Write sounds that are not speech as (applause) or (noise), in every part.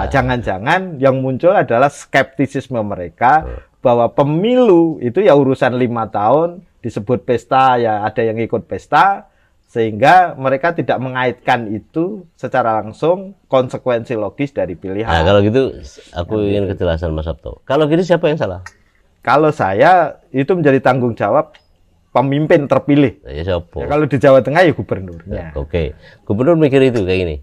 Nah, jangan-jangan yang muncul adalah skeptisisme mereka bahwa pemilu itu ya urusan lima tahun disebut pesta ya ada yang ikut pesta sehingga mereka tidak mengaitkan itu secara langsung konsekuensi logis dari pilihan. Nah, kalau gitu aku ingin kejelasan Mas Sabto. Kalau gitu siapa yang salah? Kalau saya itu menjadi tanggung jawab pemimpin terpilih. Ya, siapa? Ya, kalau di Jawa Tengah ya gubernurnya. Ya, Oke, okay. gubernur mikir itu kayak gini.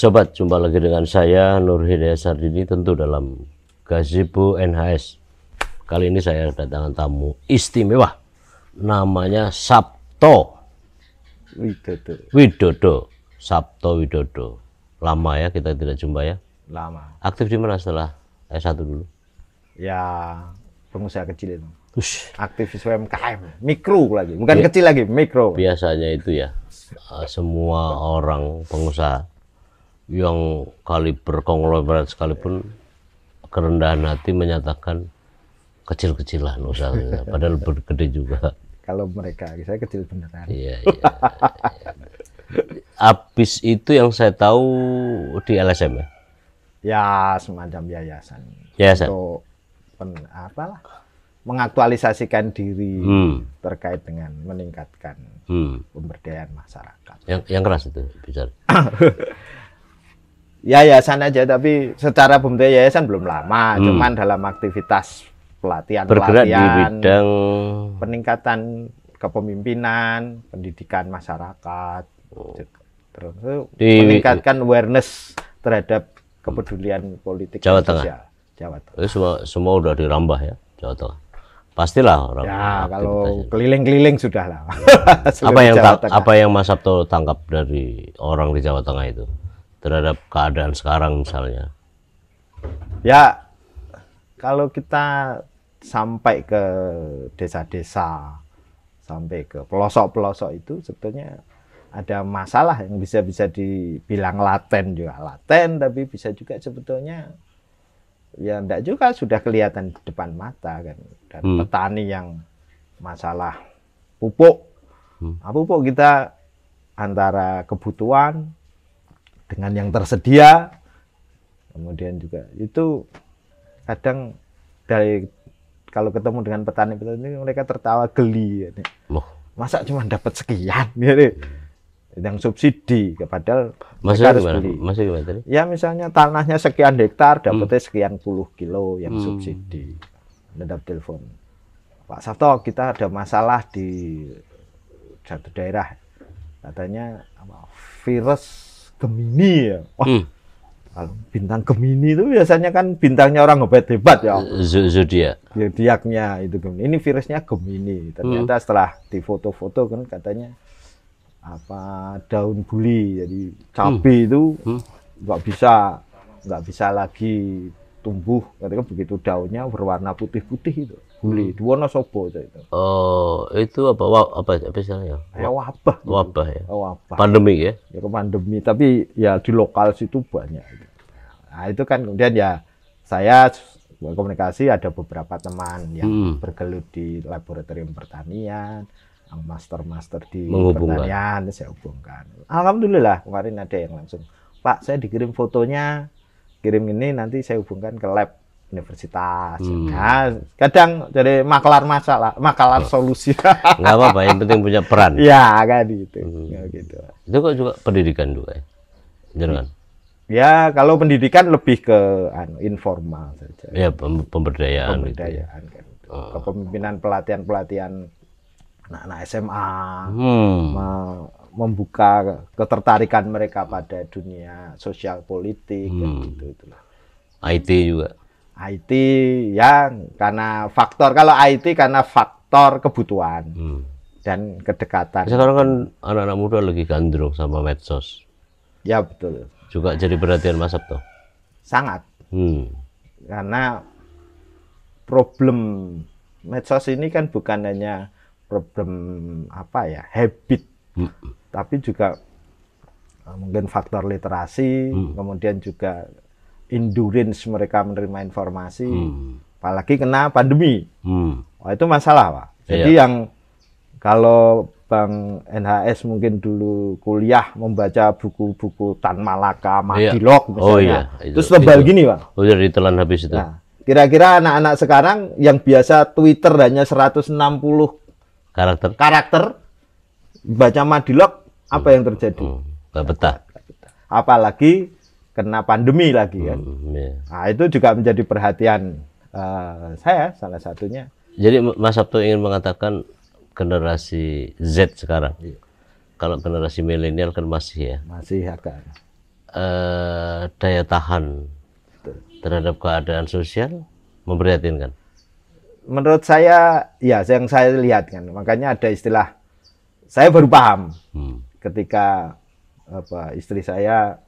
Sobat, jumpa lagi dengan saya Nur Hidayah Sardini tentu dalam Gazibu NHS. Kali ini saya kedatangan tamu istimewa. Namanya Sabto Widodo. Widodo. Sabto Widodo. Lama ya kita tidak jumpa ya? Lama. Aktif di mana setelah S1 dulu? Ya, pengusaha kecil itu. Ush. Aktivis UMKM, mikro lagi, bukan kecil lagi, mikro. Biasanya itu ya, eh, semua orang pengusaha yang kaliber konglomerat sekalipun kerendahan hati menyatakan kecil-kecilan usahanya (laughs) padahal bergede juga kalau mereka saya kecil beneran iya, iya, iya. Abis itu yang saya tahu di LSM ya? Ya semacam yayasan. Yayasan. Untuk pen, apalah, mengaktualisasikan diri hmm. terkait dengan meningkatkan hmm. pemberdayaan masyarakat. Yang yang keras itu bicara. (laughs) yayasan aja tapi secara pembentuk yayasan belum lama hmm. cuman dalam aktivitas pelatihan bergerak pelatihan, di bidang peningkatan kepemimpinan pendidikan masyarakat oh. terus di... meningkatkan awareness terhadap kepedulian hmm. politik Jawa Tengah Jawa Tengah Jadi semua semua udah dirambah ya Jawa Tengah pastilah orang ya kalau keliling-keliling sudah lah hmm. (laughs) apa yang apa yang Mas Sabto tangkap dari orang di Jawa Tengah itu terhadap keadaan sekarang misalnya? Ya, kalau kita sampai ke desa-desa, sampai ke pelosok-pelosok itu sebetulnya ada masalah yang bisa bisa dibilang laten juga laten tapi bisa juga sebetulnya ya enggak juga sudah kelihatan di depan mata kan dan hmm. petani yang masalah pupuk hmm. nah, pupuk kita antara kebutuhan dengan yang tersedia kemudian juga itu kadang dari kalau ketemu dengan petani-petani mereka tertawa geli ya, loh masa cuma dapat sekian (laughs) ya nih yang subsidi kepada Maksudnya beli. Ya misalnya tanahnya sekian hektar hmm. dapatnya hmm. sekian puluh kilo yang hmm. subsidi. Mendap telepon. Pak Sabto, kita ada masalah di satu daerah. Katanya virus Gemini ya. Wah, hmm. bintang Gemini itu biasanya kan bintangnya orang obat hebat ya. Zodiak. Zodiaknya itu Gemini. Ini virusnya Gemini. Ternyata hmm. setelah difoto-foto kan katanya apa daun buli jadi cabai hmm. itu hmm. nggak hmm. bisa nggak bisa lagi tumbuh katanya begitu daunnya berwarna putih-putih itu Buli, sobo itu. Oh, itu apa apa apa sih? Ya wabah. Gitu. Wabah ya. ya. Wabah. Pandemi ya. Ya ke pandemi, tapi ya di lokal situ banyak. Nah, itu kan kemudian ya saya komunikasi ada beberapa teman yang hmm. bergelut di laboratorium pertanian, yang master-master di pertanian, saya hubungkan. Alhamdulillah kemarin ada yang langsung, Pak saya dikirim fotonya, kirim ini nanti saya hubungkan ke lab universitas ya hmm. ya kadang jadi makalar masalah makalar oh. solusi (laughs) nggak apa-apa yang penting punya peran ya kan gitu hmm. ya, gitu itu kok juga pendidikan juga ya jangan ya kalau pendidikan lebih ke anu, informal saja ya pemberdayaan pemberdayaan gitu. kan gitu. Oh. kepemimpinan pelatihan pelatihan anak-anak SMA hmm. membuka ketertarikan mereka pada dunia sosial politik hmm. gitu itulah IT juga IT yang karena faktor kalau IT karena faktor kebutuhan hmm. dan kedekatan. Sekarang kan anak-anak muda lagi gandrung sama medsos. Ya betul. Juga jadi perhatian Mas Sabto. Sangat. Hmm. Karena problem medsos ini kan bukan hanya problem apa ya habit, hmm. tapi juga eh, mungkin faktor literasi, hmm. kemudian juga endurance mereka menerima informasi, hmm. apalagi kena pandemi. Hmm. Wah, itu masalah, Pak. Iya. Jadi iya. yang kalau Bang NHS mungkin dulu kuliah membaca buku-buku Tan Malaka, Madilog iya. misalnya. Oh iya. Itu, Terus tebal itu. gini, Pak. Oh, iya, ditelan habis itu. Nah, kira-kira anak-anak sekarang yang biasa Twitter hanya 160 karakter karakter baca Madilog apa yang terjadi? Hmm. Gak betah. Apalagi kena pandemi lagi kan. Hmm, ya. Nah itu juga menjadi perhatian uh, saya salah satunya. Jadi Mas Sabto ingin mengatakan generasi Z sekarang. Iya. Kalau generasi milenial kan masih ya. Masih akan. Uh, daya tahan terhadap keadaan sosial memprihatinkan. Menurut saya, ya yang saya lihat kan, makanya ada istilah saya baru paham hmm. ketika apa istri saya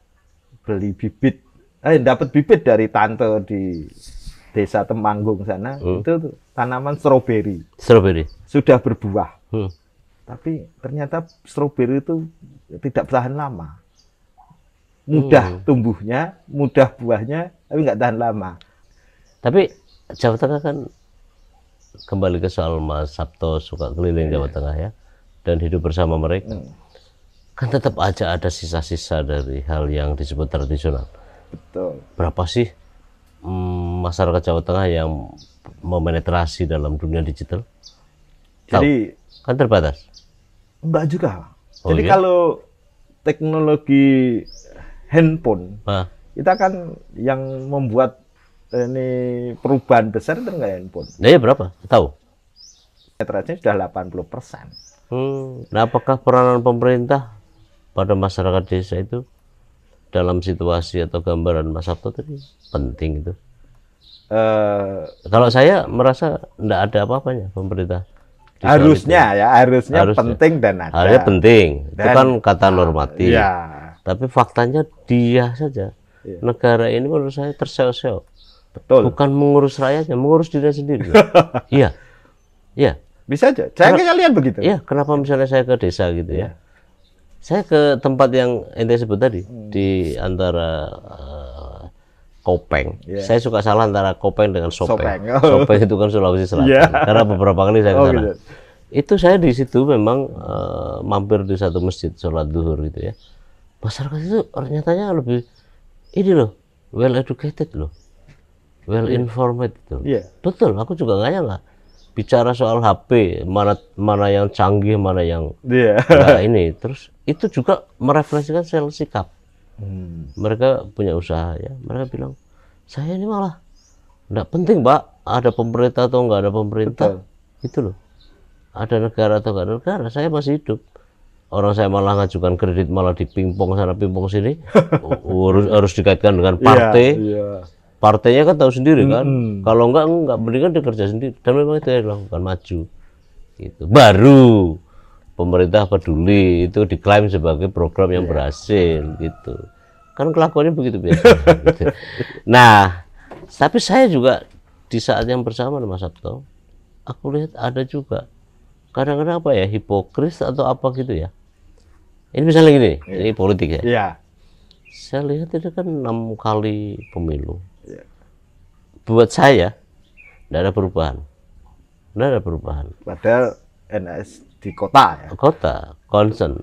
beli bibit eh dapat bibit dari tante di desa Temanggung sana hmm. itu tanaman stroberi. Stroberi. Sudah berbuah. Hmm. Tapi ternyata stroberi itu tidak bertahan lama. Mudah hmm. tumbuhnya, mudah buahnya, tapi nggak tahan lama. Tapi Jawa Tengah kan kembali ke soal Mas Sabto suka keliling Jawa iya. Tengah ya dan hidup bersama mereka. Hmm kan tetap aja ada sisa-sisa dari hal yang disebut tradisional. Betul. Berapa sih mm, masyarakat Jawa Tengah yang memenetrasi dalam dunia digital? Jadi Tau, kan terbatas. Mbak juga. Oh, Jadi iya? kalau teknologi handphone, ah. kita kan yang membuat ini perubahan besar itu enggak handphone. Nah, ya berapa? Tahu? Penetrasinya sudah 80 persen. Hmm. Nah, apakah peranan pemerintah pada masyarakat desa itu dalam situasi atau gambaran Mas Sabto tadi penting itu. Uh, kalau saya merasa tidak ada apa-apanya pemerintah. Harusnya ya, harusnya, harusnya penting dan ada. Harusnya penting. Dan, itu kan kata normatif. Ya. Tapi faktanya dia saja. Ya. Negara ini menurut saya terseok-seok. Betul. Bukan mengurus rakyatnya, mengurus diri sendiri. (laughs) Iya. Iya. Bisa aja. Saya kalian begitu. Iya, kenapa misalnya saya ke desa gitu ya. ya saya ke tempat yang ente sebut tadi hmm. di antara uh, Kopeng. Yeah. Saya suka salah antara Kopeng dengan Sopeng. Sopeng, (laughs) oh. Sopeng itu kan Sulawesi Selatan. Yeah. Karena beberapa kali saya ke oh, sana. gitu. Itu saya di situ memang uh, mampir di satu masjid sholat duhur gitu ya. Masyarakat itu nyatanya lebih ini loh, well educated loh. Well iya. informed itu. Yeah. Iya. Betul, aku juga nggak nyangka bicara soal HP mana mana yang canggih mana yang yeah. ini terus itu juga merefleksikan sel sikap. Hmm. Mereka punya usaha ya. Mereka bilang, saya ini malah nggak penting pak, ada pemerintah atau nggak ada pemerintah. Betul. Itu loh. Ada negara atau nggak ada negara, saya masih hidup. Orang saya malah ngajukan kredit malah di pingpong sana pingpong sini. harus harus dikaitkan dengan iya, partai. Yeah, yeah partainya kan tahu sendiri kan hmm. kalau enggak enggak mendingan dia kerja sendiri dan memang itu yang dilakukan maju itu baru pemerintah peduli itu diklaim sebagai program yang iya. berhasil gitu kan kelakuannya begitu biasa gitu. (laughs) nah tapi saya juga di saat yang bersama Mas Sabto aku lihat ada juga kadang-kadang apa ya hipokris atau apa gitu ya ini misalnya gini yeah. ini politik ya. ya saya lihat itu kan enam kali pemilu yeah. buat saya tidak ada perubahan tidak ada perubahan padahal NS di kota ya. Kota, concern.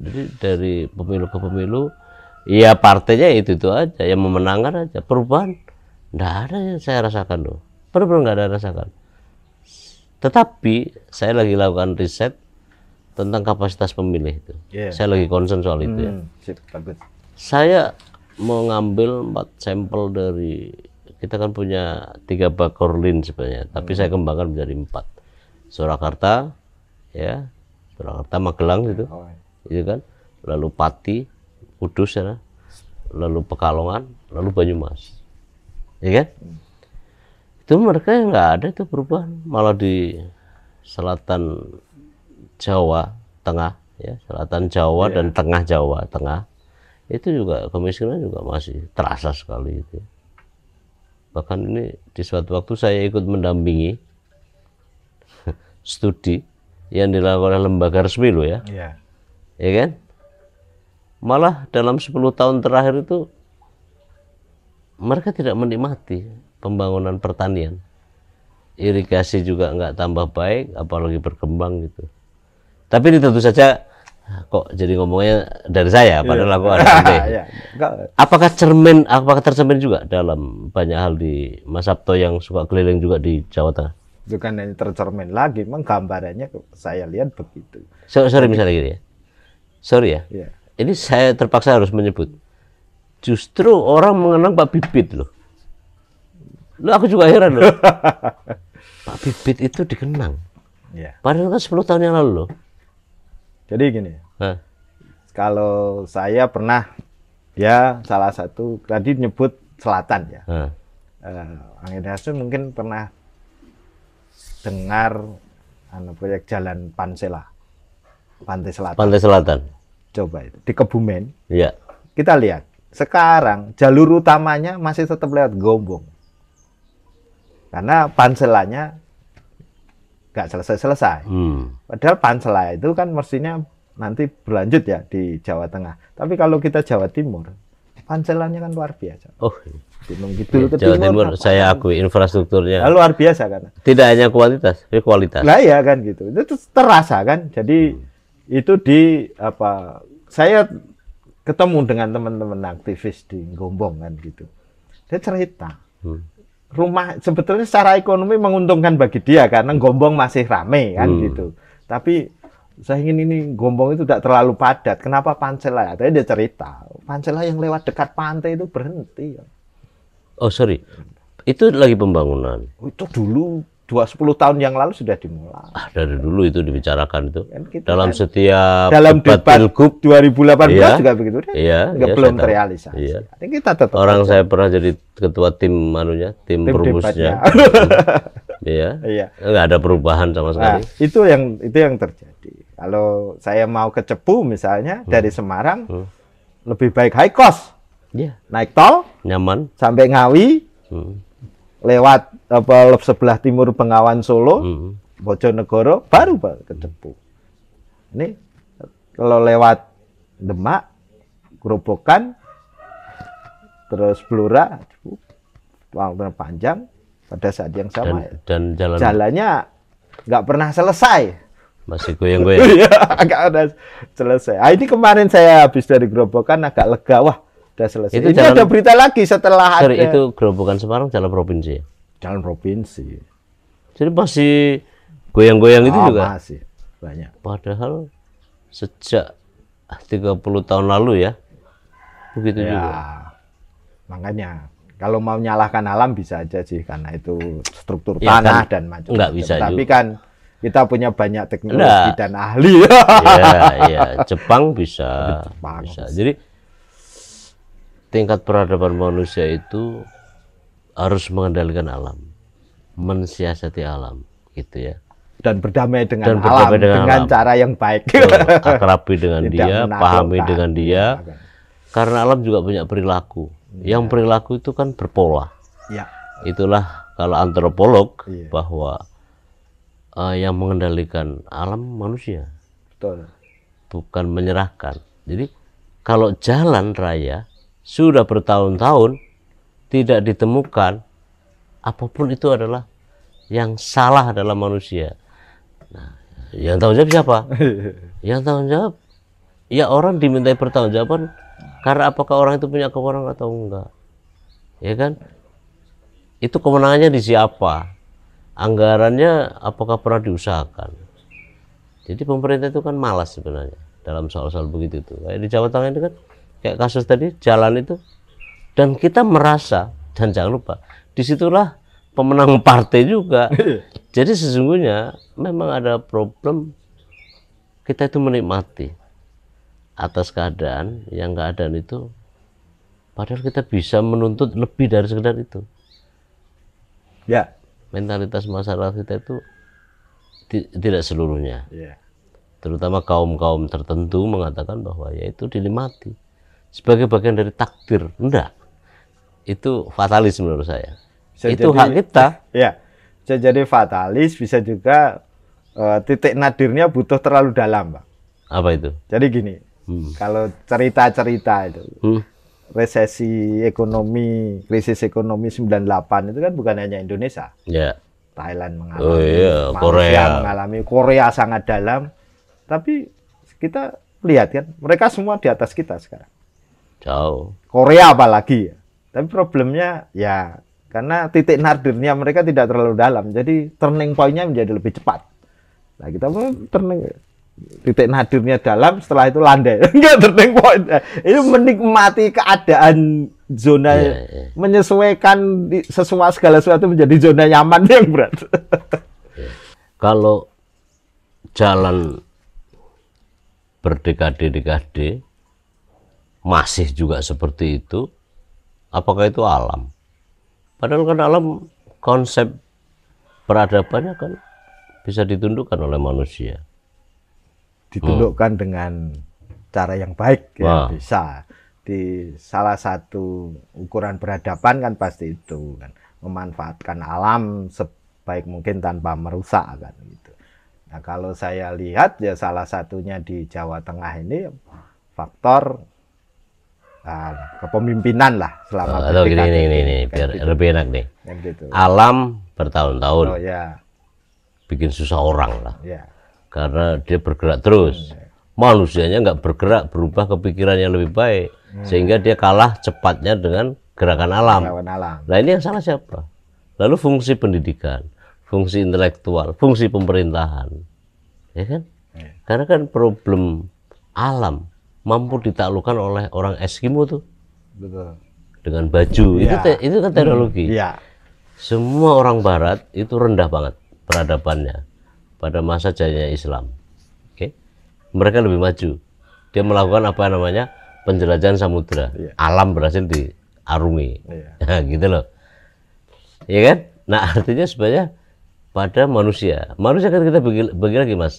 Jadi dari pemilu ke pemilu, ya partainya itu itu aja yang memenangkan aja perubahan. Tidak ada yang saya rasakan loh. perubahan nggak ada rasakan. Tetapi saya lagi lakukan riset tentang kapasitas pemilih itu. Yeah. Saya lagi concern soal hmm. itu ya. Hmm, sip, bagus. Saya mengambil empat sampel dari kita kan punya tiga bakor lin sebenarnya, tapi hmm. saya kembangkan menjadi empat. Surakarta, ya Surakarta Magelang gitu oh. Iya. itu kan lalu Pati Kudus ya lalu Pekalongan lalu Banyumas ya kan hmm. itu mereka yang nggak ada itu perubahan malah di selatan Jawa Tengah ya selatan Jawa yeah. dan iya. Tengah Jawa Tengah itu juga kemiskinan juga masih terasa sekali itu bahkan ini di suatu waktu saya ikut mendampingi (laughs) studi yang dilakukan oleh lembaga resmi lo ya. Iya. Ya kan? Malah dalam 10 tahun terakhir itu mereka tidak menikmati pembangunan pertanian. Irigasi juga nggak tambah baik, apalagi berkembang gitu. Tapi ini tentu saja kok jadi ngomongnya dari saya iya. padahal aku ada (laughs) iya. apakah cermin apakah tercermin juga dalam banyak hal di Mas Sabto yang suka keliling juga di Jawa Tengah bukan hanya tercermin lagi, menggambarannya saya lihat begitu. So, sorry misalnya gitu ya, sorry ya, yeah. ini saya terpaksa harus menyebut. Justru orang mengenang Pak Bibit loh. Lo aku juga heran loh. (laughs) Pak Bibit itu dikenang. Ya. Padahal kan 10 tahun yang lalu loh. Jadi gini, Hah? kalau saya pernah ya salah satu tadi nyebut selatan ya. Hah? Uh, Angin Hasil mungkin pernah dengar anu proyek jalan Pansela. Pantai Selatan. Pantai Selatan. Coba itu di Kebumen. Iya. Kita lihat sekarang jalur utamanya masih tetap lewat Gombong. Karena panselanya nggak selesai-selesai. Hmm. Padahal pansela itu kan mestinya nanti berlanjut ya di Jawa Tengah. Tapi kalau kita Jawa Timur, pancelannya kan luar biasa. Oh. Iya. Gunung gitu. ke Jawa Timur, apa? saya akui infrastrukturnya. Nah, luar biasa kan. Tidak hanya kualitas, tapi kualitas. Nah ya kan gitu. Itu terasa kan. Jadi hmm. itu di apa saya ketemu dengan teman-teman aktivis di Gombong kan gitu. Dia cerita. Hmm. Rumah sebetulnya secara ekonomi menguntungkan bagi dia karena Gombong masih ramai kan hmm. gitu. Tapi saya ingin ini gombong itu tidak terlalu padat. Kenapa Pancela? Tadi dia cerita, Pancela yang lewat dekat pantai itu berhenti. Oh sorry, itu lagi pembangunan. Itu dulu dua sepuluh tahun yang lalu sudah dimulai. Ah, dari dulu itu dibicarakan itu. Kan dalam kan, setiap dalam debat, dua Pilgub 2018 iya, juga begitu deh. Iya, Nggak iya, belum terrealisasi. Iya. kita tetap Orang aja. saya pernah jadi ketua tim manunya, tim, tim perumusnya. (laughs) iya. Iya. Enggak ada perubahan sama sekali. Nah, itu yang itu yang terjadi. Kalau saya mau ke Cepu misalnya hmm. dari Semarang, hmm. lebih baik high cost. Yeah. Naik tol, nyaman. Sampai Ngawi, hmm. lewat apa sebelah timur Bengawan Solo, hmm. Bojonegoro, baru ke Cepu. Ini kalau lewat Demak, Grobogan terus Blora, waktu panjang pada saat yang sama. Dan, ya. dan jalan... jalannya nggak pernah selesai. Masih goyang-goyang. (laughs) Iya, agak ada selesai. Ah, ini kemarin saya habis dari gerobokan agak lega. Wah, udah selesai. Itu ini jalan, ada berita lagi setelah sorry, ada... itu gerobokan Semarang jalan provinsi. Ya? Jalan provinsi. Jadi masih goyang-goyang oh, itu ah, juga. Masih banyak. Padahal sejak 30 tahun lalu ya. Begitu ya, juga. Makanya kalau mau menyalahkan alam bisa aja sih karena itu struktur ya, kan. tanah kan, dan macam-macam. Enggak bisa Tapi juga. kan kita punya banyak teknologi nah, dan ahli. (laughs) Iya, iya, Jepang bisa. Jepang. Bisa. Jadi tingkat peradaban manusia itu harus mengendalikan alam, mensiasati alam, gitu ya. Dan berdamai dengan dan berdamai alam dengan, dengan alam. cara yang baik. Tuh, (laughs) akrabi dengan Tidak dia, pahami dengan dia. Iya. Karena alam juga punya perilaku. Ya. Yang perilaku itu kan berpola. Ya. Itulah kalau antropolog ya. bahwa uh, yang mengendalikan alam manusia. Betul. Bukan menyerahkan. Jadi kalau jalan raya sudah bertahun-tahun tidak ditemukan, apapun itu adalah yang salah dalam manusia. Nah, yang tanggung jawab siapa? (laughs) yang tanggung jawab ya orang dimintai pertanggungjawaban karena apakah orang itu punya kekurangan atau enggak. Ya kan? Itu kemenangannya di siapa? anggarannya apakah pernah diusahakan? Jadi pemerintah itu kan malas sebenarnya dalam soal-soal begitu itu. Kayak di Jawa Tengah itu kan kayak kasus tadi jalan itu dan kita merasa dan jangan lupa disitulah pemenang partai juga. Iya. Jadi sesungguhnya memang ada problem kita itu menikmati atas keadaan yang keadaan itu padahal kita bisa menuntut lebih dari sekedar itu. Ya mentalitas masyarakat kita itu tidak seluruhnya. Iya. Terutama kaum-kaum tertentu mengatakan bahwa ya itu dilimati sebagai bagian dari takdir. Enggak. Itu fatalis menurut saya. Bisa itu jadi, hak kita. Ya. Bisa jadi fatalis, bisa juga uh, titik nadirnya butuh terlalu dalam, Pak. Apa itu? Jadi gini. Hmm. Kalau cerita-cerita itu. Hmm resesi ekonomi, krisis ekonomi 98 itu kan bukan hanya Indonesia. Yeah. Thailand mengalami, oh, iya, Malaysia Korea mengalami, Korea sangat dalam. Tapi kita lihat kan, mereka semua di atas kita sekarang. Jauh. Korea apalagi. Ya. Tapi problemnya ya karena titik nadirnya mereka tidak terlalu dalam. Jadi turning point-nya menjadi lebih cepat. Nah, kita turning titik nadirnya dalam setelah itu landai enggak (laughs) turning point itu menikmati keadaan zona yeah, yeah. menyesuaikan di, sesuatu segala sesuatu menjadi zona nyaman yang berat yeah. kalau jalan berdekade-dekade masih juga seperti itu apakah itu alam padahal kan alam konsep peradabannya kan bisa ditundukkan oleh manusia ditundukkan oh. dengan cara yang baik ya bisa di salah satu ukuran berhadapan kan pasti itu kan memanfaatkan alam sebaik mungkin tanpa merusak kan gitu. Nah kalau saya lihat ya salah satunya di Jawa Tengah ini faktor uh, kepemimpinan lah selama oh, atau gini, ini ini ini gitu. biar gitu. lebih enak nih. gitu. Alam bertahun-tahun. Oh ya. Bikin susah orang lah. Ya karena dia bergerak terus. Manusianya nggak bergerak, berubah ke pikiran yang lebih baik, hmm. sehingga dia kalah cepatnya dengan gerakan alam. Nah ini yang salah siapa? Lalu fungsi pendidikan, fungsi intelektual, fungsi pemerintahan, ya kan? Iya. Karena kan problem alam mampu ditaklukkan oleh orang Eskimo tuh. Betul. Dengan baju ya. itu iya. itu kan hmm. teknologi. Ya. Semua orang Barat itu rendah banget peradabannya pada masa jayanya Islam. Oke. Okay? Mereka lebih maju. Dia melakukan apa namanya? penjelajahan samudra. Yeah. Alam berhasil diarungi. Yeah. (laughs) gitu loh. Iya kan? Nah, artinya sebenarnya pada manusia. Manusia kan kita bagi, bagi lagi, Mas.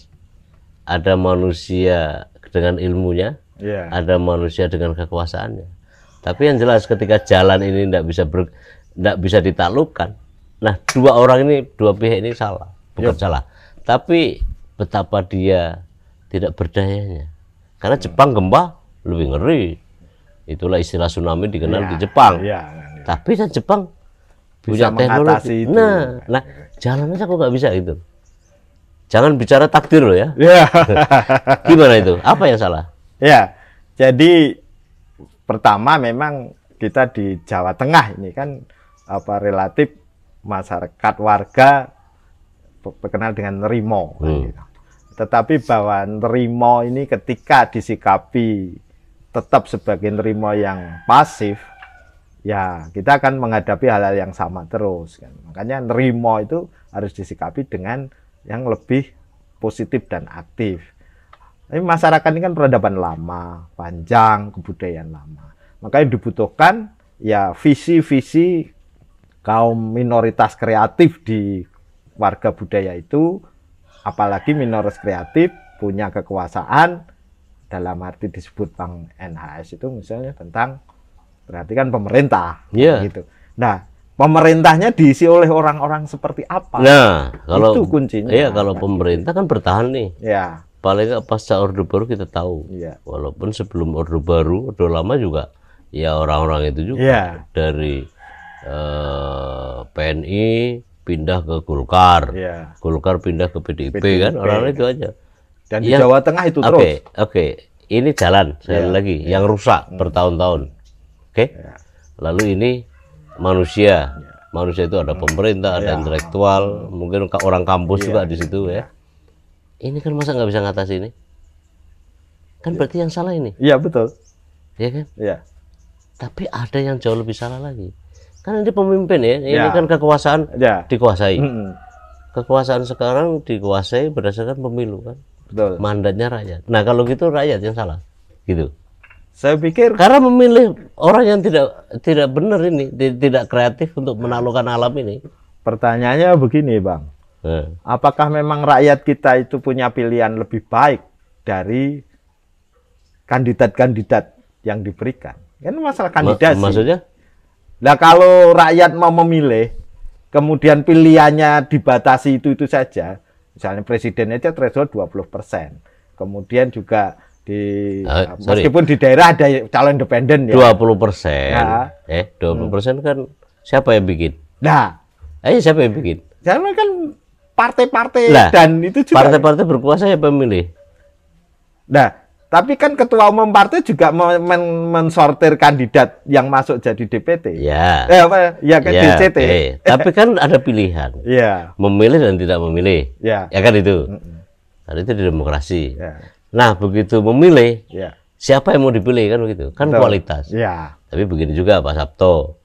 Ada manusia dengan ilmunya, yeah. ada manusia dengan kekuasaannya. Tapi yang jelas ketika jalan ini tidak bisa ber, tidak bisa ditaklukkan. Nah, dua orang ini, dua pihak ini salah, iya. bukan yep. salah tapi betapa dia tidak berdayanya. Karena Jepang gempa lebih ngeri. Itulah istilah tsunami dikenal ya, di Jepang. Ya, ya, ya. Tapi kan Jepang Bisa punya teknologi. Itu. Nah, nah jalan aja kok nggak bisa gitu. Jangan bicara takdir loh ya. ya. (laughs) Gimana itu? Apa yang salah? Ya, jadi pertama memang kita di Jawa Tengah ini kan apa relatif masyarakat warga berkenal dengan nerimo. Hmm. Gitu. Tetapi bahwa nerimo ini ketika disikapi tetap sebagai nerimo yang pasif, ya kita akan menghadapi hal-hal yang sama terus. Kan. Makanya nerimo itu harus disikapi dengan yang lebih positif dan aktif. Tapi masyarakat ini kan peradaban lama, panjang, kebudayaan lama. Makanya dibutuhkan ya visi-visi kaum minoritas kreatif di warga budaya itu apalagi minoritas kreatif punya kekuasaan dalam arti disebut Bang NHS itu misalnya tentang berarti kan pemerintah yeah. gitu. Nah, pemerintahnya diisi oleh orang-orang seperti apa? Nah, kalau itu kuncinya. Iya, kalau pemerintah kan bertahan nih. Iya. Paling nggak pasca Orde Baru kita tahu. Iya. Walaupun sebelum Orde Baru, Orde Lama juga ya orang-orang itu juga iya. dari uh, eh, PNI, pindah ke Golkar, yeah. Golkar pindah ke PDIP, PDIP. kan orang orang itu aja. Dan di Jawa Tengah itu okay, terus. Oke, okay. ini jalan sekali iya, lagi yeah. yang rusak hmm. bertahun-tahun, oke? Okay? Iya. Yeah. Lalu ini manusia, yeah. manusia itu ada hmm. pemerintah, ada yeah. intelektual, hmm. mungkin orang kampus yeah. juga di situ iya. ya. Ini kan masa nggak bisa ngatas ini? Kan berarti yang salah ini. Iya betul. Iya kan? Iya. Tapi ada yang jauh lebih salah lagi Kan ini pemimpin ya, ini ya. kan kekuasaan ya. dikuasai. Hmm. Kekuasaan sekarang dikuasai berdasarkan pemilu kan. Betul. Mandatnya rakyat. Nah kalau gitu rakyat yang salah, gitu. Saya pikir karena memilih orang yang tidak tidak benar ini, tidak kreatif untuk menaklukkan alam ini. Pertanyaannya begini, Bang. Hmm. Apakah memang rakyat kita itu punya pilihan lebih baik dari kandidat-kandidat yang diberikan? Kan masalah kandidasi. Maksudnya? Nah kalau rakyat mau memilih, kemudian pilihannya dibatasi itu-itu saja, misalnya presiden aja threshold 20%. Kemudian juga di uh, meskipun di daerah ada calon independen ya. 20 persen. Ya. Eh 20 persen hmm. kan siapa yang bikin? Nah, ayo eh, siapa yang bikin? Karena kan partai-partai dan itu juga. Partai-partai berkuasa ya pemilih. Nah, tapi kan ketua umum partai juga men mensortir kandidat yang masuk jadi DPT. Ya. Eh, apa? Ya Ya, ya, DCT. Eh. Tapi kan ada pilihan. (laughs) Ya. Memilih dan tidak memilih. Ya. Ya kan itu. Mm itu di demokrasi. Ya. Nah, begitu memilih, ya. siapa yang mau dipilih kan begitu? Kan Betul. kualitas. Ya. Tapi begini juga Pak Sabto.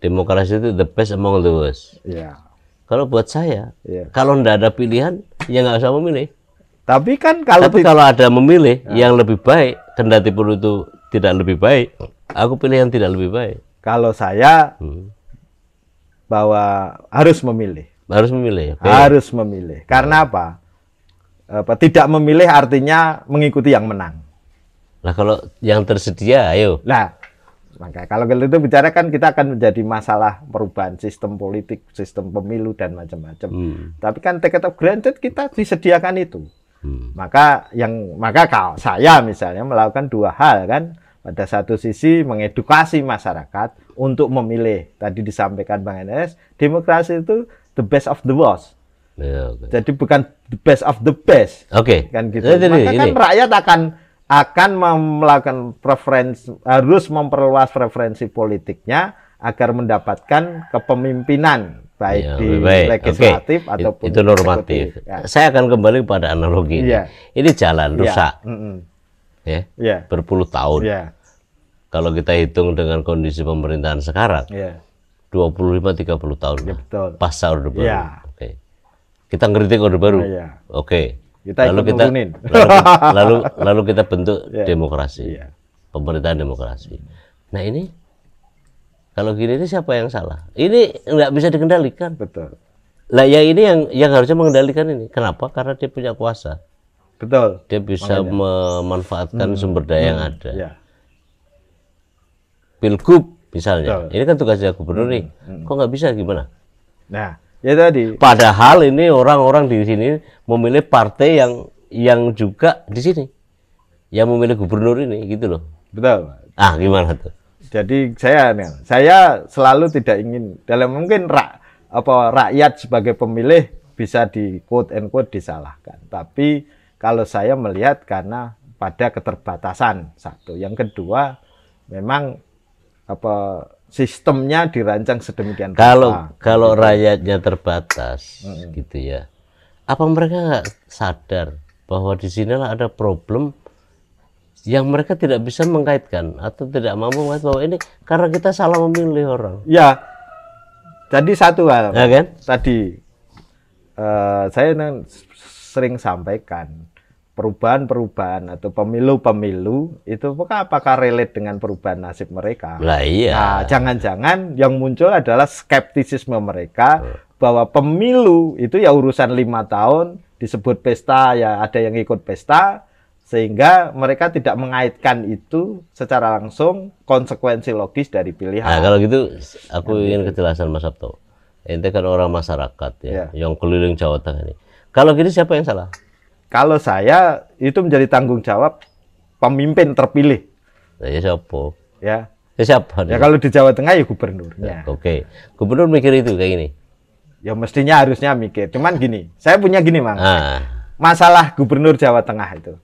Demokrasi itu the best among the worst. Ya. Kalau buat saya, ya. kalau tidak ada pilihan, ya nggak usah memilih. Tapi kan kalau Tapi kalau ada memilih ya. yang lebih baik, kendati pun itu tidak lebih baik, aku pilih yang tidak lebih baik. Kalau saya hmm. bahwa harus memilih. Harus memilih. Okay. Harus memilih. Karena apa? apa? Tidak memilih artinya mengikuti yang menang. Nah kalau yang tersedia, ayo. Nah, maka kalau itu bicara kan kita akan menjadi masalah perubahan sistem politik, sistem pemilu dan macam-macam. Hmm. Tapi kan take it granted kita disediakan itu. Hmm. Maka yang maka kalau saya misalnya melakukan dua hal kan pada satu sisi mengedukasi masyarakat untuk memilih tadi disampaikan Bang Enes demokrasi itu the best of the worst yeah, okay. jadi bukan the best of the best oke okay. kan gitu jadi, maka ini. kan rakyat akan akan melakukan preferensi harus memperluas preferensi politiknya agar mendapatkan kepemimpinan baik ya, di baik. legislatif okay. ataupun itu normatif. Ya. Saya akan kembali pada analogi ini. Ya. Ini jalan iya. rusak, ya. Mm -mm. ya, ya. berpuluh tahun. Ya. Kalau kita hitung dengan kondisi pemerintahan sekarang, iya. lima tiga puluh tahun. Ya, betul. Pasca orde baru. Ya. Okay. Kita ngeritik orde baru. Ya. Oke. Okay. lalu kita lalu, (laughs) lalu lalu kita bentuk ya. demokrasi, ya. pemerintahan demokrasi. Nah ini kalau gini ini siapa yang salah? Ini nggak bisa dikendalikan. Betul. Lah ya ini yang yang harusnya mengendalikan ini. Kenapa? Karena dia punya kuasa. Betul. Dia bisa Makanya. memanfaatkan hmm. sumber daya hmm. yang ada. Ya. Pilgub misalnya. Betul. Ini kan tugasnya gubernur hmm. nih. Hmm. Kok nggak bisa gimana? Nah, ya tadi. Padahal ini orang-orang di sini memilih partai yang yang juga di sini yang memilih gubernur ini gitu loh. Betul. Ah, gimana tuh? Jadi saya saya selalu tidak ingin dalam mungkin rak, apa rakyat sebagai pemilih bisa di quote and quote disalahkan. Tapi kalau saya melihat karena pada keterbatasan satu. Yang kedua memang apa sistemnya dirancang sedemikian kalau rupa. kalau gitu. rakyatnya terbatas mm -hmm. gitu ya apa mereka nggak sadar bahwa di sinilah ada problem yang mereka tidak bisa mengkaitkan atau tidak mampu mengait bahwa ini karena kita salah memilih orang. Ya, jadi satu hal. Ya kan? Tadi uh, saya sering sampaikan perubahan-perubahan atau pemilu-pemilu itu apakah, apakah relate dengan perubahan nasib mereka? Lah iya. Nah, jangan-jangan yang muncul adalah skeptisisme mereka hmm. bahwa pemilu itu ya urusan lima tahun disebut pesta ya ada yang ikut pesta sehingga mereka tidak mengaitkan itu secara langsung konsekuensi logis dari pilihan. Nah, kalau gitu aku ya, ingin kejelasan Mas Sabto. Ente kan orang masyarakat ya, ya. yang keliling Jawa Tengah ini. Kalau gitu siapa yang salah? Kalau saya itu menjadi tanggung jawab pemimpin terpilih. Nah, ya siapa? Ya. Ya siapa? Ya kalau di Jawa Tengah ya gubernur Ya, nah, Oke. Okay. Gubernur mikir itu kayak gini. Ya mestinya harusnya mikir. Cuman gini, saya punya gini, Mang. Ah. Masalah gubernur Jawa Tengah itu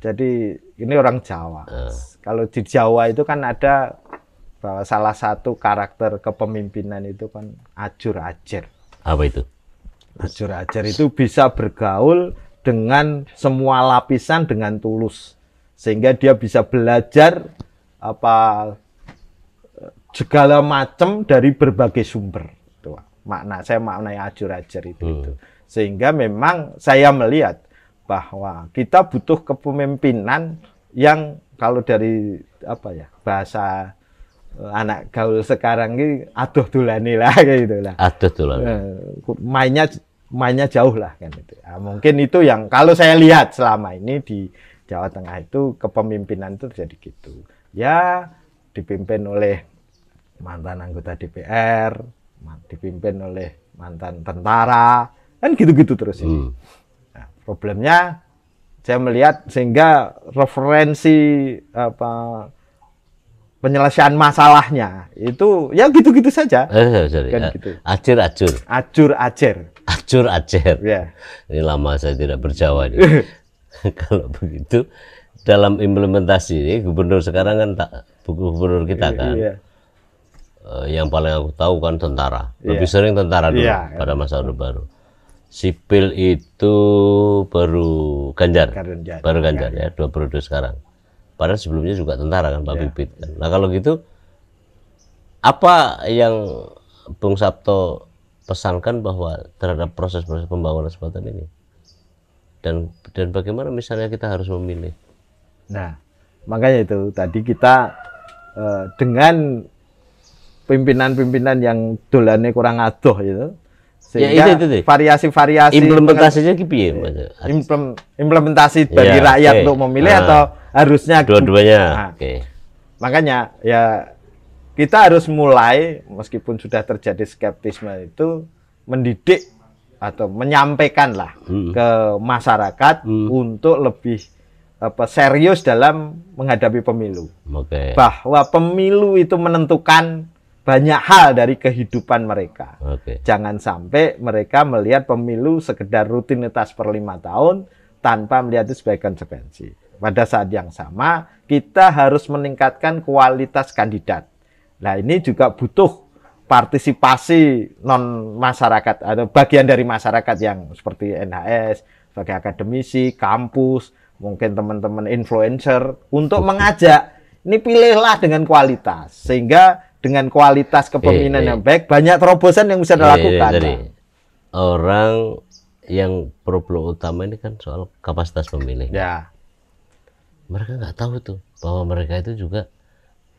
jadi ini orang Jawa. Kalau di Jawa itu kan ada bahwa salah satu karakter kepemimpinan itu kan ajur ajer. Apa itu? Ajur ajer itu bisa bergaul dengan semua lapisan dengan tulus sehingga dia bisa belajar apa segala macam dari berbagai sumber. itu makna saya maknai ajur ajer itu, hmm. itu. Sehingga memang saya melihat bahwa kita butuh kepemimpinan yang kalau dari apa ya bahasa eh, anak gaul sekarang ini aduh tulani lah (laughs) gitu lah. Aduh tulani. Eh, mainnya mainnya jauh lah kan itu. Nah, mungkin itu yang kalau saya lihat selama ini di Jawa Tengah itu kepemimpinan itu jadi gitu. Ya dipimpin oleh mantan anggota DPR, dipimpin oleh mantan tentara, kan gitu-gitu terus ya. hmm. Problemnya saya melihat sehingga referensi apa penyelesaian masalahnya itu ya gitu-gitu saja. Eh, eh sorry. Kan eh, gitu. Acur acur. Acur acer. Acur acer. Ya. Yeah. Ini lama saya tidak berjawa ini. (laughs) Kalau begitu dalam implementasi ini gubernur sekarang kan tak buku gubernur kita iya, kan. Yeah. Iya. Uh, yang paling aku tahu kan tentara. Iya. Lebih yeah. sering tentara dulu yeah. pada masa orde baru sipil itu baru Ganjar, Ganjar. baru Ganjar ya dua periode sekarang. Padahal sebelumnya juga tentara kan Pak ya. Bibit. Kan. Nah kalau gitu apa yang Bung Sabto pesankan bahwa terhadap proses-proses pembangunan sepatan ini dan dan bagaimana misalnya kita harus memilih. Nah makanya itu tadi kita eh, dengan pimpinan-pimpinan yang dolannya kurang adoh itu Ya, sehingga variasi-variasi ya, implementasinya piye Implem, implementasi ya, bagi ya, rakyat okay. untuk memilih nah, atau harusnya dua-duanya nah, okay. makanya ya kita harus mulai meskipun sudah terjadi skeptisme itu mendidik atau menyampaikan lah hmm. ke masyarakat hmm. untuk lebih apa serius dalam menghadapi pemilu okay. bahwa pemilu itu menentukan banyak hal dari kehidupan mereka. Okay. Jangan sampai mereka melihat pemilu sekedar rutinitas per lima tahun tanpa melihat itu sebagai konsekuensi. Pada saat yang sama, kita harus meningkatkan kualitas kandidat. Nah ini juga butuh partisipasi non masyarakat atau bagian dari masyarakat yang seperti NHS, sebagai akademisi, kampus, mungkin teman-teman influencer untuk mengajak. Ini pilihlah dengan kualitas sehingga dengan kualitas kepemimpinan iya, yang iya. baik, banyak terobosan yang bisa iya, dilakukan. Jadi, orang yang problem utama ini kan soal kapasitas pemilih. Ya. Mereka nggak tahu tuh bahwa mereka itu juga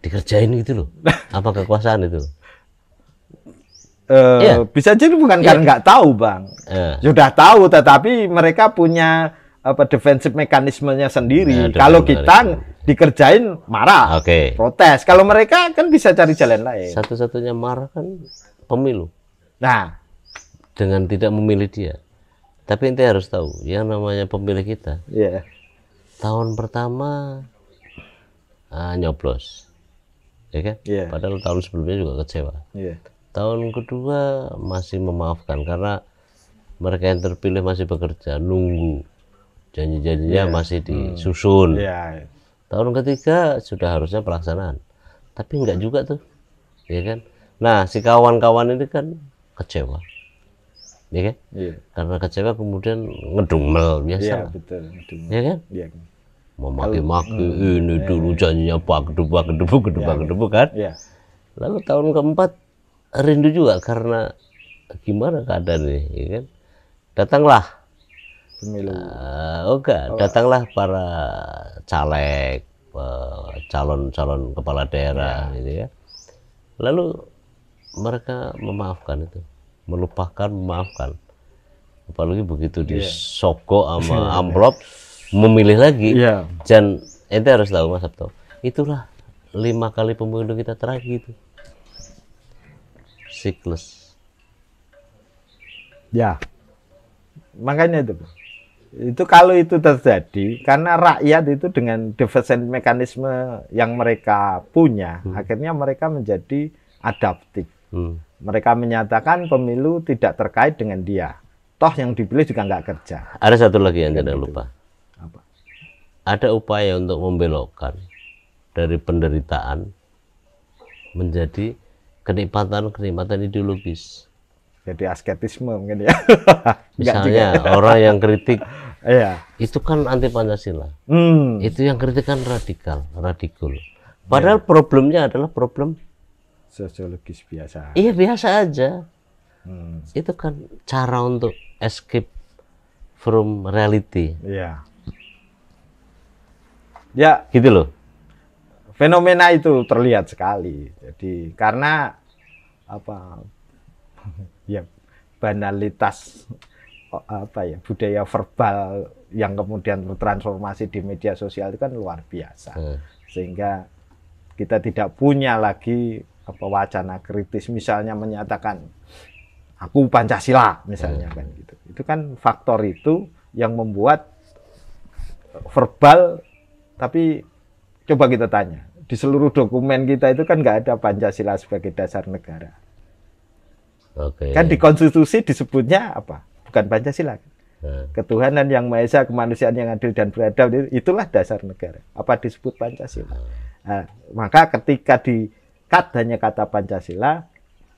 dikerjain gitu loh. Apa kekuasaan itu? Uh, eh, yeah. bisa jadi bukan yeah. karena nggak tahu bang yeah. sudah tahu tetapi mereka punya apa defensive mekanismenya sendiri nah, kalau kita dikerjain marah. Okay. Protes. Kalau mereka kan bisa cari jalan lain. Satu-satunya marah kan pemilu. Nah, dengan tidak memilih dia. Tapi ente harus tahu, yang namanya pemilih kita. Yeah. Tahun pertama ah, nyoblos. Ya kan? Yeah. Padahal tahun sebelumnya juga kecewa. Yeah. Tahun kedua masih memaafkan karena mereka yang terpilih masih bekerja, nunggu janji-janjinya yeah. masih hmm. disusun. Yeah tahun ketiga sudah harusnya pelaksanaan tapi enggak juga tuh ya kan nah si kawan-kawan ini kan kecewa ya kan Iya. karena kecewa kemudian ngedumel biasa ya, betul ngedumel. ya kan ya. memaki maki hmm. ini ya, dulu iya. janjinya pak kedubu kedubu kedubu yeah. kedubu kan ya. lalu tahun keempat rindu juga karena gimana keadaan ini ya kan datanglah pemilu. Uh, Oke, okay. datanglah para caleg, calon-calon kepala daerah, ya. gitu ya. Lalu mereka memaafkan itu, melupakan, memaafkan. Apalagi begitu iya. disogok yeah. sama (laughs) amplop, memilih lagi. Yeah. Dan ente harus tahu Mas Sabto, itulah lima kali pemilu kita terakhir itu siklus. Ya, makanya itu itu kalau itu terjadi karena rakyat itu dengan defensif mekanisme yang mereka punya hmm. akhirnya mereka menjadi adaptif. Hmm. Mereka menyatakan pemilu tidak terkait dengan dia. Toh yang dipilih juga nggak kerja. Ada satu lagi yang tidak lupa. Apa? Ada upaya untuk membelokkan dari penderitaan menjadi kenikmatan-kenikmatan ideologis jadi asketisme mungkin ya (laughs) misalnya ya. orang yang kritik (laughs) iya. itu kan anti pancasila hmm. itu yang kritik kan radikal radikul padahal ya. problemnya adalah problem sosiologis biasa iya biasa aja hmm. itu kan cara untuk escape from reality iya ya gitu loh fenomena itu terlihat sekali jadi karena apa ya banalitas oh, apa ya budaya verbal yang kemudian bertransformasi di media sosial itu kan luar biasa hmm. sehingga kita tidak punya lagi apa wacana kritis misalnya menyatakan aku pancasila misalnya hmm. kan gitu itu kan faktor itu yang membuat verbal tapi coba kita tanya di seluruh dokumen kita itu kan nggak ada pancasila sebagai dasar negara Okay. Kan di konstitusi disebutnya apa? Bukan Pancasila. Hmm. Ketuhanan yang Maha Esa, kemanusiaan yang adil dan beradab, itulah dasar negara. Apa disebut Pancasila. Nah, nah maka ketika di cut hanya kata Pancasila,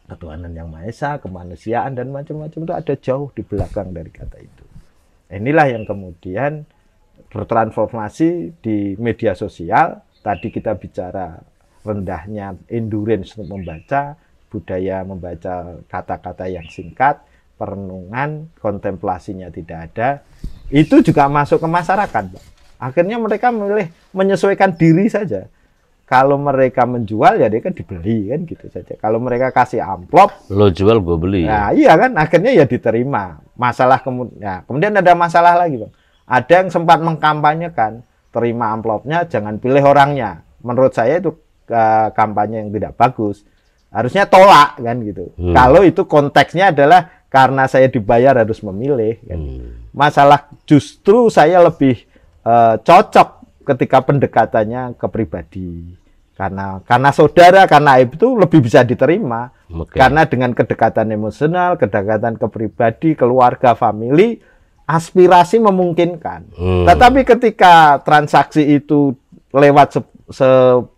ketuhanan yang Maha Esa, kemanusiaan, dan macam-macam itu ada jauh di belakang dari kata itu. Inilah yang kemudian bertransformasi di media sosial. Tadi kita bicara rendahnya endurance untuk membaca, budaya membaca kata-kata yang singkat, perenungan, kontemplasinya tidak ada, itu juga masuk ke masyarakat. Akhirnya mereka memilih menyesuaikan diri saja. Kalau mereka menjual ya dia kan dibeli kan gitu saja. Kalau mereka kasih amplop, lo jual gue beli. Nah, iya kan akhirnya ya diterima. Masalah kemudian ya, kemudian ada masalah lagi, Bang. Ada yang sempat mengkampanyekan terima amplopnya jangan pilih orangnya. Menurut saya itu uh, kampanye yang tidak bagus harusnya tolak kan gitu. Hmm. Kalau itu konteksnya adalah karena saya dibayar harus memilih. Kan. Hmm. Masalah justru saya lebih uh, cocok ketika pendekatannya ke pribadi. Karena karena saudara karena aib itu lebih bisa diterima. Okay. Karena dengan kedekatan emosional, kedekatan ke pribadi, keluarga, family, aspirasi memungkinkan. Hmm. Tetapi ketika transaksi itu lewat se, se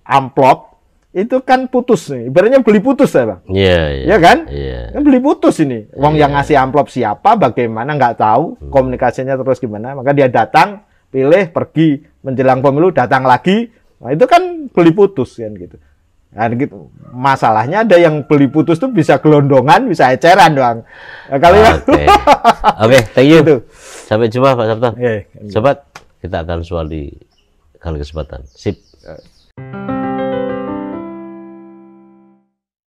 amplop itu kan putus nih. Ibaratnya beli putus ya bang. Iya. Yeah, yeah, ya kan? Iya. Yeah. Kan beli putus ini. Wong yeah. yang ngasih amplop siapa, bagaimana nggak tahu. Hmm. Komunikasinya terus gimana. Maka dia datang, pilih, pergi menjelang pemilu, datang lagi. Nah, itu kan beli putus kan gitu. Nah, gitu. Masalahnya ada yang beli putus tuh bisa gelondongan, bisa eceran doang. Nah, ya kalau ya. Oke, okay. okay, thank you. Gitu. Sampai jumpa Pak Sabta. Yeah, iya. Sobat, kita akan soal di kali kesempatan. Sip. Yeah.